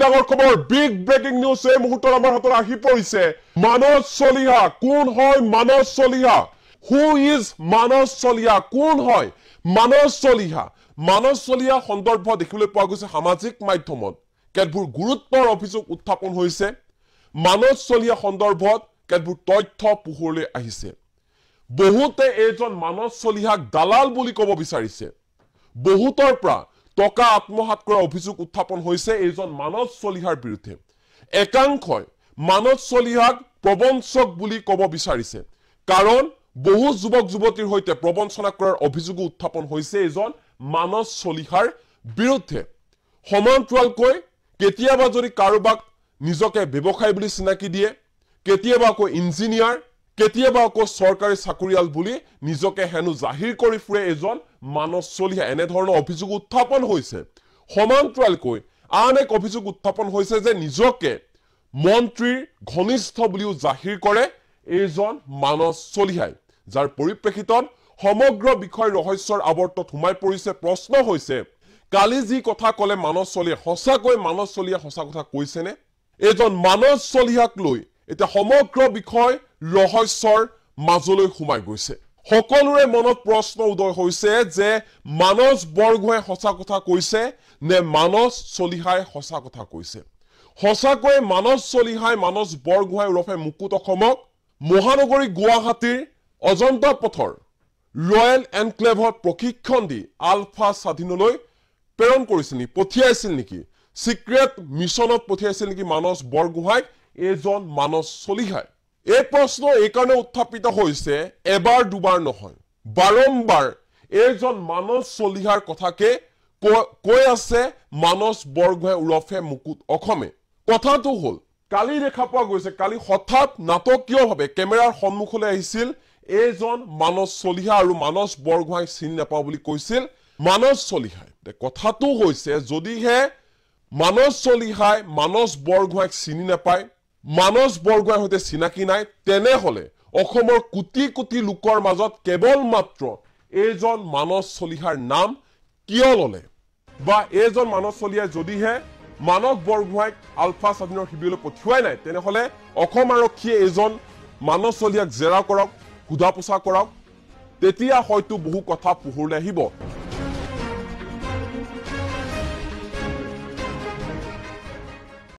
ডাঙৰ খবৰ big breaking news এই মুহূৰ্তত আমাৰ হাতত আহি পৰিছে মানস চলিহা কোন হয় মানস চলিহা হু ইজ মানস চলিহা কোন হয় মানস চলিহা মানস চলিহা সন্দৰ্ভ দেখিবলৈ পোৱা গৈছে সামাজিক মাধ্যমত কেতবোৰ গুৰুত্বৰ অভিযোগ উত্থাপন হৈছে মানস চলিহা সন্দৰ্ভত কেতবোৰ তথ্য পোহৰলৈ আহিছে বহুতে এইজন মানস চলিহাক দালাল বুলি ক'ব বিচাৰিছে বহুতৰ পৰা টকা আত্মসাত কৰা অভিযোগ উত্থাপন হৈছে এইজন মানস চলিহাৰ বিৰুদ্ধে একাংশই মানৱ চলিহাক প্ৰবঞ্চক বুলি ক'ব বিচাৰিছে কাৰণ বহু যুৱক যুৱতীৰ সৈতে প্ৰবঞ্চনা কৰাৰ অভিযোগো উত্থাপন হৈছে এইজন মানস চলিহাৰ বিৰুদ্ধে সমান্তৰালকৈ কেতিয়াবা যদি কাৰোবাক নিজকে ব্যৱসায় বুলি চিনাকি দিয়ে কেতিয়াবা আকৌ ইঞ্জিনিয়াৰ কেতিয়াবা আকৌ চৰকাৰী চাকৰিয়াল বুলি নিজকে হেনো জাহিৰ কৰি ফুৰে এজন মানস চলিহা এনেধৰণৰ অভিযোগ উত্থাপন হৈছে সমান্তৰালকৈ আন এক অভিযোগ উত্থাপন হৈছে যে নিজকে মন্ত্ৰীৰ ঘনিষ্ঠ বুলিও জাহিৰ কৰে এইজন মানস চলিহাই যাৰ পৰিপ্ৰেক্ষিতত সমগ্ৰ বিষয় ৰহস্যৰ আৱৰ্তত সোমাই পৰিছে প্ৰশ্ন হৈছে কালি যি কথা ক'লে মানস চলিহা সঁচাকৈ মানস চলিহা সঁচা কথা কৈছেনে এজন মানস চলিহাক লৈ এতিয়া সমগ্ৰ বিষয় ৰহস্যৰ মাজলৈ সোমাই গৈছে সকলোৰে মনত প্ৰশ্ন উদয় হৈছে যে মানস বৰগোহাঁই সঁচা কথা কৈছে নে মানস চলিহাই সঁচা কথা কৈছে সঁচাকৈয়ে মানস চলিহাই মানস বৰগোহাঁই ওৰফে মুকুট অসমক মহানগৰী গুৱাহাটীৰ অজন্তা পথৰ ৰয়েল এনক্লেভত প্ৰশিক্ষণ দি আলফা স্বাধীনলৈ প্ৰেৰণ কৰিছিল নেকি পঠিয়াইছিল নেকি চিক্ৰেট মিছনত পঠিয়াইছিল নেকি মানস বৰগোহাঁইক এইজন মানস চলিহাই এই প্ৰশ্ন এইকাৰণে উত্থাপিত হৈছে এবাৰ দুবাৰ নহয় বাৰম্বাৰ এইজন মানস চলিহাৰ কথাকে কৈ আছে মানস বৰগোহাঁই ওৰফে মুকুত অসমে কথাটো হ'ল কালি দেখা পোৱা গৈছে কালি হঠাৎ নাটকীয়ভাৱে কেমেৰাৰ সন্মুখলৈ আহিছিল এইজন মানস চলিহা আৰু মানস বৰগোহাঁই চিনি নাপাওঁ বুলি কৈছিল মানস চলিহাই কথাটো হৈছে যদিহে মানস চলিহাই মানস বৰগোহাঁইক চিনি নাপায় মানস বৰগোহাঁইৰ সৈতে চিনাকি নাই তেনেহ'লে অসমৰ কোটি কোটি লোকৰ মাজত কেৱল মাত্ৰ এইজন মানস চলিহাৰ নাম কিয় ল'লে বা এইজন মানস চলিহাই যদিহে মানস বৰগোহাঁইক আলফা স্বাধীনৰ শিবিৰলৈ পঠিওৱাই নাই তেনেহ'লে অসম আৰক্ষীয়ে এইজন মানস চলিহাক জেৰা কৰক সোধা পোছা কৰক তেতিয়া হয়তো বহু কথা পোহৰলৈ আহিব